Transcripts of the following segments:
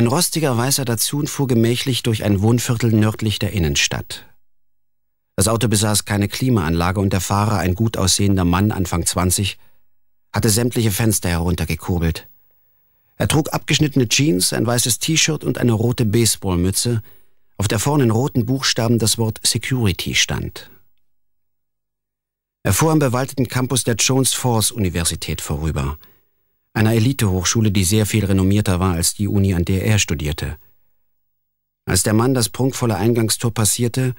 Ein rostiger weißer Datsun fuhr gemächlich durch ein Wohnviertel nördlich der Innenstadt. Das Auto besaß keine Klimaanlage und der Fahrer, ein gut aussehender Mann Anfang 20, hatte sämtliche Fenster heruntergekurbelt. Er trug abgeschnittene Jeans, ein weißes T-Shirt und eine rote Baseballmütze, auf der vorne in roten Buchstaben das Wort Security stand. Er fuhr am bewaldeten Campus der Jones Force Universität vorüber – einer Elitehochschule, die sehr viel renommierter war als die Uni, an der er studierte. Als der Mann das prunkvolle Eingangstor passierte,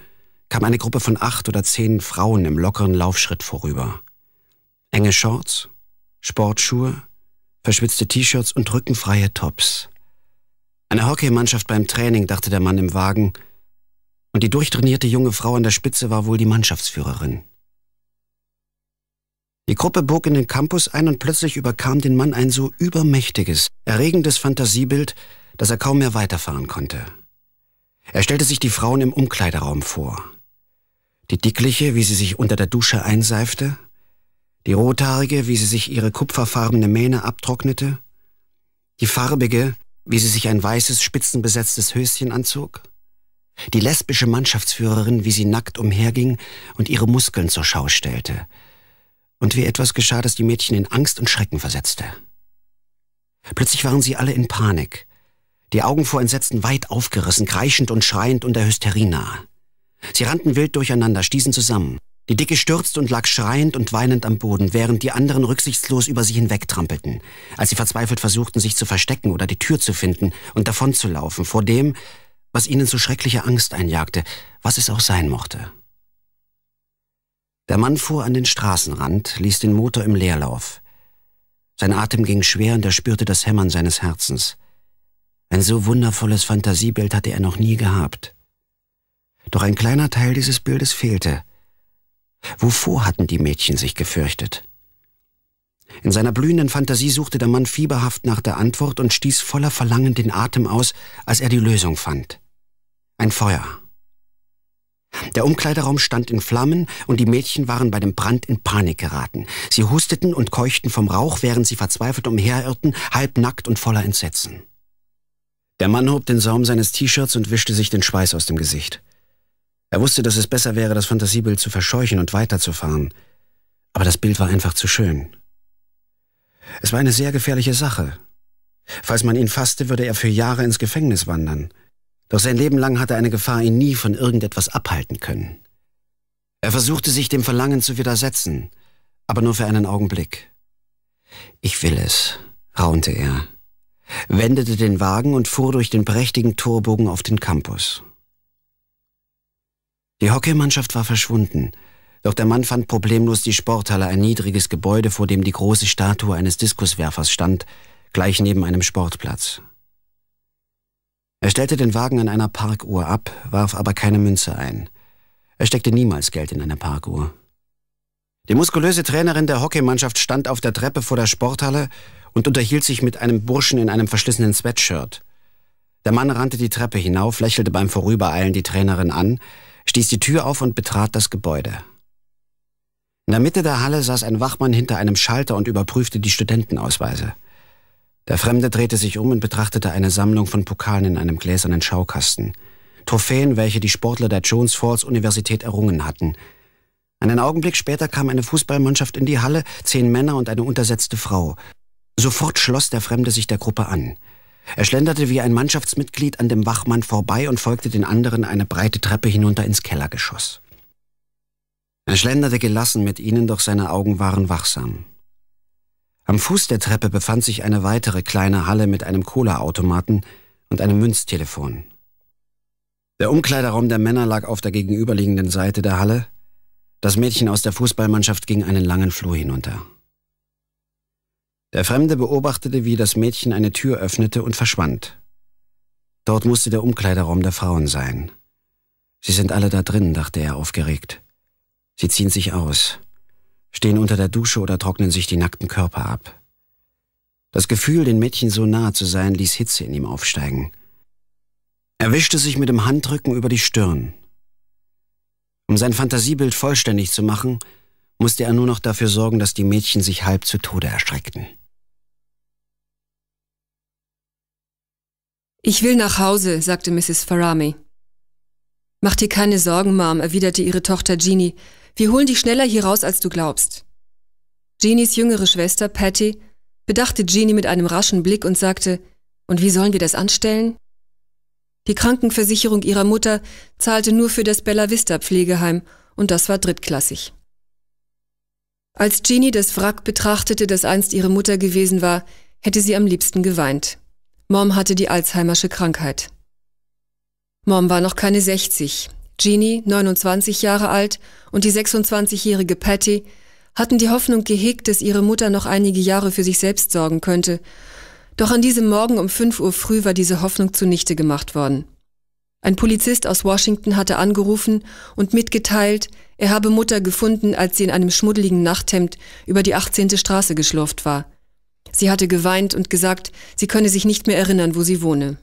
kam eine Gruppe von acht oder zehn Frauen im lockeren Laufschritt vorüber. Enge Shorts, Sportschuhe, verschwitzte T-Shirts und rückenfreie Tops. Eine Hockeymannschaft beim Training, dachte der Mann im Wagen, und die durchtrainierte junge Frau an der Spitze war wohl die Mannschaftsführerin. Die Gruppe bog in den Campus ein und plötzlich überkam den Mann ein so übermächtiges, erregendes Fantasiebild, dass er kaum mehr weiterfahren konnte. Er stellte sich die Frauen im Umkleideraum vor. Die dickliche, wie sie sich unter der Dusche einseifte, die rothaarige, wie sie sich ihre kupferfarbene Mähne abtrocknete, die farbige, wie sie sich ein weißes, spitzenbesetztes Höschen anzog, die lesbische Mannschaftsführerin, wie sie nackt umherging und ihre Muskeln zur Schau stellte, und wie etwas geschah, das die Mädchen in Angst und Schrecken versetzte. Plötzlich waren sie alle in Panik, die Augen vor Entsetzen weit aufgerissen, kreischend und schreiend und der Hysterie nahe. Sie rannten wild durcheinander, stießen zusammen. Die Dicke stürzte und lag schreiend und weinend am Boden, während die anderen rücksichtslos über sie hinwegtrampelten, als sie verzweifelt versuchten, sich zu verstecken oder die Tür zu finden und davonzulaufen vor dem, was ihnen so schreckliche Angst einjagte, was es auch sein mochte. Der Mann fuhr an den Straßenrand, ließ den Motor im Leerlauf. Sein Atem ging schwer und er spürte das Hämmern seines Herzens. Ein so wundervolles Fantasiebild hatte er noch nie gehabt. Doch ein kleiner Teil dieses Bildes fehlte. Wovor hatten die Mädchen sich gefürchtet? In seiner blühenden Fantasie suchte der Mann fieberhaft nach der Antwort und stieß voller Verlangen den Atem aus, als er die Lösung fand. Ein Feuer. Der Umkleideraum stand in Flammen und die Mädchen waren bei dem Brand in Panik geraten. Sie husteten und keuchten vom Rauch, während sie verzweifelt umherirrten, halbnackt und voller Entsetzen. Der Mann hob den Saum seines T-Shirts und wischte sich den Schweiß aus dem Gesicht. Er wusste, dass es besser wäre, das Fantasiebild zu verscheuchen und weiterzufahren. Aber das Bild war einfach zu schön. Es war eine sehr gefährliche Sache. Falls man ihn fasste, würde er für Jahre ins Gefängnis wandern. Doch sein Leben lang hatte eine Gefahr ihn nie von irgendetwas abhalten können. Er versuchte sich dem Verlangen zu widersetzen, aber nur für einen Augenblick. Ich will es, raunte er, wendete den Wagen und fuhr durch den prächtigen Torbogen auf den Campus. Die Hockeymannschaft war verschwunden, doch der Mann fand problemlos die Sporthalle, ein niedriges Gebäude, vor dem die große Statue eines Diskuswerfers stand, gleich neben einem Sportplatz. Er stellte den Wagen an einer Parkuhr ab, warf aber keine Münze ein. Er steckte niemals Geld in eine Parkuhr. Die muskulöse Trainerin der Hockeymannschaft stand auf der Treppe vor der Sporthalle und unterhielt sich mit einem Burschen in einem verschlissenen Sweatshirt. Der Mann rannte die Treppe hinauf, lächelte beim Vorübereilen die Trainerin an, stieß die Tür auf und betrat das Gebäude. In der Mitte der Halle saß ein Wachmann hinter einem Schalter und überprüfte die Studentenausweise. Der Fremde drehte sich um und betrachtete eine Sammlung von Pokalen in einem gläsernen Schaukasten. Trophäen, welche die Sportler der Jones Falls Universität errungen hatten. Einen Augenblick später kam eine Fußballmannschaft in die Halle, zehn Männer und eine untersetzte Frau. Sofort schloss der Fremde sich der Gruppe an. Er schlenderte wie ein Mannschaftsmitglied an dem Wachmann vorbei und folgte den anderen eine breite Treppe hinunter ins Kellergeschoss. Er schlenderte gelassen mit ihnen, doch seine Augen waren wachsam. Am Fuß der Treppe befand sich eine weitere kleine Halle mit einem Cola-Automaten und einem Münztelefon. Der Umkleiderraum der Männer lag auf der gegenüberliegenden Seite der Halle. Das Mädchen aus der Fußballmannschaft ging einen langen Flur hinunter. Der Fremde beobachtete, wie das Mädchen eine Tür öffnete und verschwand. Dort musste der Umkleiderraum der Frauen sein. Sie sind alle da drin, dachte er aufgeregt. Sie ziehen sich aus stehen unter der Dusche oder trocknen sich die nackten Körper ab. Das Gefühl, den Mädchen so nahe zu sein, ließ Hitze in ihm aufsteigen. Er wischte sich mit dem Handrücken über die Stirn. Um sein Fantasiebild vollständig zu machen, musste er nur noch dafür sorgen, dass die Mädchen sich halb zu Tode erstreckten. Ich will nach Hause, sagte Mrs. Farami. Mach dir keine Sorgen, Mom, erwiderte ihre Tochter Jeannie wir holen dich schneller hier raus, als du glaubst. Jeannies jüngere Schwester, Patty, bedachte Jeannie mit einem raschen Blick und sagte, und wie sollen wir das anstellen? Die Krankenversicherung ihrer Mutter zahlte nur für das Bella Vista Pflegeheim und das war drittklassig. Als Jeannie das Wrack betrachtete, das einst ihre Mutter gewesen war, hätte sie am liebsten geweint. Mom hatte die Alzheimersche Krankheit. Mom war noch keine 60, Jeannie, 29 Jahre alt, und die 26-jährige Patty hatten die Hoffnung gehegt, dass ihre Mutter noch einige Jahre für sich selbst sorgen könnte. Doch an diesem Morgen um 5 Uhr früh war diese Hoffnung zunichte gemacht worden. Ein Polizist aus Washington hatte angerufen und mitgeteilt, er habe Mutter gefunden, als sie in einem schmuddeligen Nachthemd über die 18. Straße geschlurft war. Sie hatte geweint und gesagt, sie könne sich nicht mehr erinnern, wo sie wohne.